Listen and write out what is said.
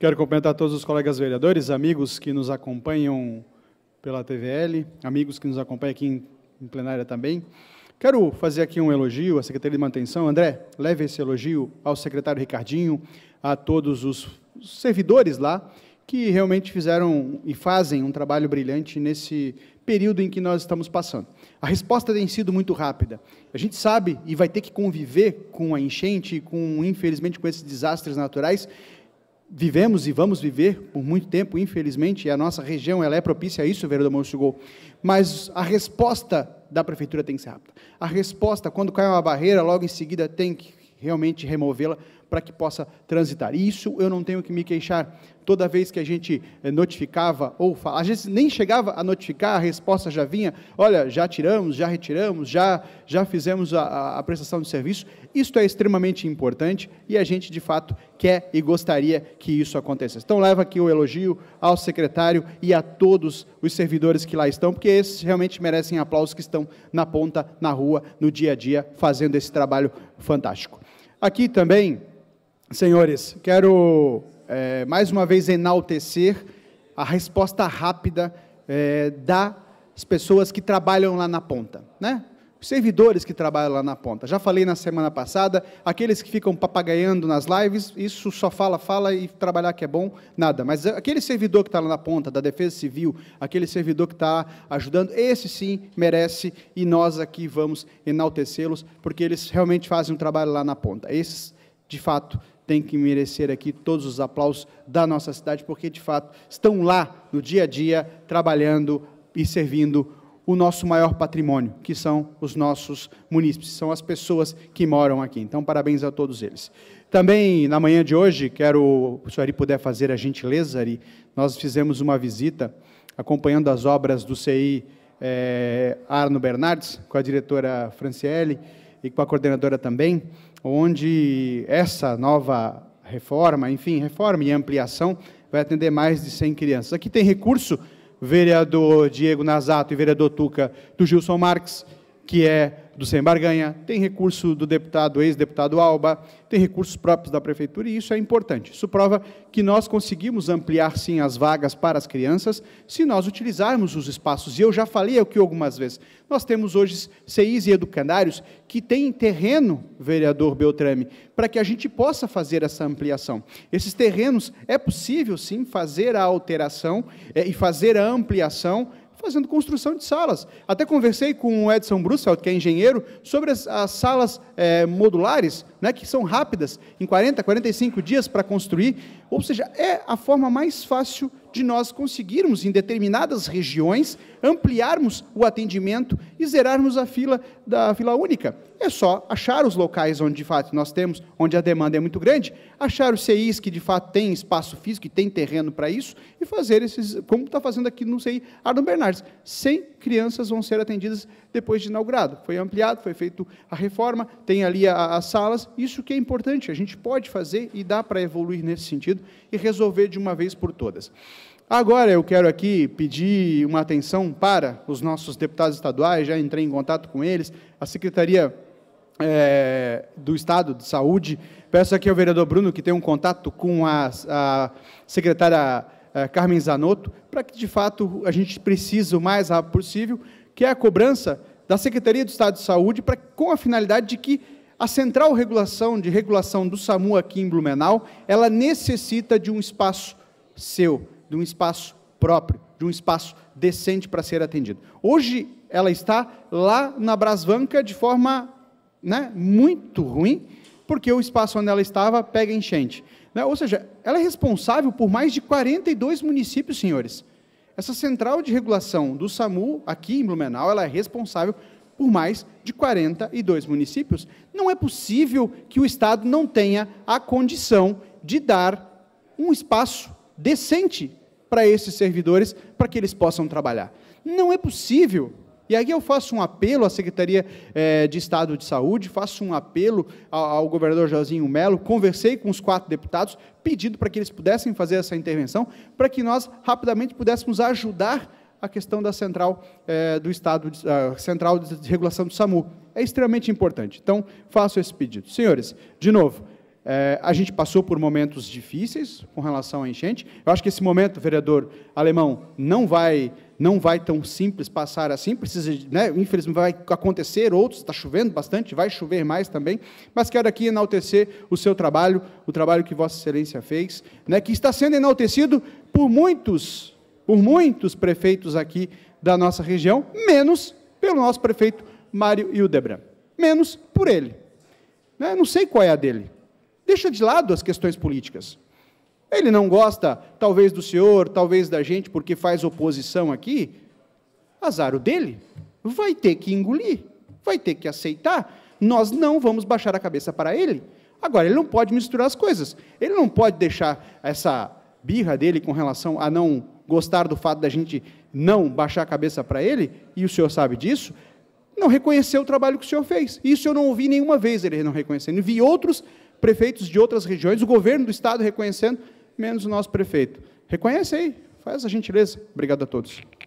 Quero cumprimentar todos os colegas vereadores, amigos que nos acompanham pela TVL, amigos que nos acompanham aqui em, em plenária também. Quero fazer aqui um elogio à Secretaria de Manutenção. André, leve esse elogio ao secretário Ricardinho, a todos os servidores lá, que realmente fizeram e fazem um trabalho brilhante nesse período em que nós estamos passando. A resposta tem sido muito rápida. A gente sabe e vai ter que conviver com a enchente, com infelizmente com esses desastres naturais vivemos e vamos viver por muito tempo, infelizmente, e a nossa região ela é propícia a isso, vereador Monsigol. Mas a resposta da prefeitura tem que ser rápida. A resposta, quando cai uma barreira, logo em seguida tem que realmente removê-la para que possa transitar. isso eu não tenho que me queixar. Toda vez que a gente eh, notificava ou falava, a gente nem chegava a notificar, a resposta já vinha: olha, já tiramos, já retiramos, já, já fizemos a, a prestação de serviço. Isto é extremamente importante e a gente, de fato, quer e gostaria que isso acontecesse. Então, leva aqui o elogio ao secretário e a todos os servidores que lá estão, porque esses realmente merecem aplausos que estão na ponta, na rua, no dia a dia, fazendo esse trabalho fantástico. Aqui também Senhores, quero é, mais uma vez enaltecer a resposta rápida é, das pessoas que trabalham lá na ponta, né? servidores que trabalham lá na ponta. Já falei na semana passada, aqueles que ficam papagaiando nas lives, isso só fala, fala e trabalhar que é bom, nada. Mas aquele servidor que está lá na ponta, da Defesa Civil, aquele servidor que está ajudando, esse sim merece e nós aqui vamos enaltecê-los, porque eles realmente fazem um trabalho lá na ponta. Esses de fato, tem que merecer aqui todos os aplausos da nossa cidade, porque de fato estão lá no dia a dia trabalhando e servindo o nosso maior patrimônio, que são os nossos munícipes, são as pessoas que moram aqui. Então, parabéns a todos eles. Também, na manhã de hoje, quero, se o Ari puder fazer a gentileza, Ari, nós fizemos uma visita acompanhando as obras do CI é, eh, Arno Bernardes, com a diretora Franciele e com a coordenadora também, onde essa nova reforma, enfim, reforma e ampliação, vai atender mais de 100 crianças. Aqui tem recurso, vereador Diego Nazato e vereador Tuca, do Gilson Marques, que é do Sem Barganha, tem recurso do deputado, ex-deputado Alba, tem recursos próprios da prefeitura, e isso é importante. Isso prova que nós conseguimos ampliar, sim, as vagas para as crianças, se nós utilizarmos os espaços. E eu já falei aqui algumas vezes, nós temos hoje CIs e educandários que têm terreno, vereador Beltrame, para que a gente possa fazer essa ampliação. Esses terrenos, é possível, sim, fazer a alteração é, e fazer a ampliação fazendo construção de salas. Até conversei com o Edson Brussel, que é engenheiro, sobre as, as salas é, modulares, né, que são rápidas, em 40, 45 dias para construir. Ou seja, é a forma mais fácil de nós conseguirmos, em determinadas regiões, ampliarmos o atendimento e zerarmos a fila da fila única é só achar os locais onde de fato nós temos, onde a demanda é muito grande, achar os CIs que de fato têm espaço físico e têm terreno para isso, e fazer esses, como está fazendo aqui no CI Arno Bernardes. 100 crianças vão ser atendidas depois de inaugurado. Foi ampliado, foi feita a reforma, tem ali a, as salas, isso que é importante, a gente pode fazer e dá para evoluir nesse sentido e resolver de uma vez por todas. Agora eu quero aqui pedir uma atenção para os nossos deputados estaduais, já entrei em contato com eles, a Secretaria é, do Estado de Saúde. Peço aqui ao vereador Bruno, que tem um contato com a, a secretária é, Carmen Zanotto, para que, de fato, a gente precise o mais rápido possível, que é a cobrança da Secretaria do Estado de Saúde, pra, com a finalidade de que a central regulação de regulação do SAMU aqui em Blumenau, ela necessita de um espaço seu, de um espaço próprio, de um espaço decente para ser atendido. Hoje, ela está lá na Brasvanca de forma né, muito ruim, porque o espaço onde ela estava pega enchente. Né? Ou seja, ela é responsável por mais de 42 municípios, senhores. Essa central de regulação do SAMU, aqui em Blumenau, ela é responsável por mais de 42 municípios. Não é possível que o Estado não tenha a condição de dar um espaço decente para esses servidores, para que eles possam trabalhar. Não é possível e aí eu faço um apelo à Secretaria eh, de Estado de Saúde, faço um apelo ao governador Josinho Melo, conversei com os quatro deputados, pedindo para que eles pudessem fazer essa intervenção, para que nós rapidamente pudéssemos ajudar a questão da central eh, do Estado, de, central de regulação do SAMU. É extremamente importante. Então, faço esse pedido. Senhores, de novo, eh, a gente passou por momentos difíceis com relação à enchente. Eu acho que esse momento, vereador alemão, não vai não vai tão simples passar assim, precisa, né, infelizmente vai acontecer outros, está chovendo bastante, vai chover mais também, mas quero aqui enaltecer o seu trabalho, o trabalho que Vossa Excelência fez, né, que está sendo enaltecido por muitos, por muitos prefeitos aqui da nossa região, menos pelo nosso prefeito Mário Hildebrand, menos por ele. Né, não sei qual é a dele. Deixa de lado as questões políticas. Ele não gosta, talvez, do senhor, talvez da gente, porque faz oposição aqui. Azar o dele. Vai ter que engolir, vai ter que aceitar. Nós não vamos baixar a cabeça para ele. Agora, ele não pode misturar as coisas. Ele não pode deixar essa birra dele com relação a não gostar do fato da gente não baixar a cabeça para ele, e o senhor sabe disso, não reconheceu o trabalho que o senhor fez. Isso eu não ouvi nenhuma vez ele não reconhecendo. Vi outros prefeitos de outras regiões, o governo do estado reconhecendo menos o nosso prefeito. Reconhece aí, faz a gentileza. Obrigado a todos.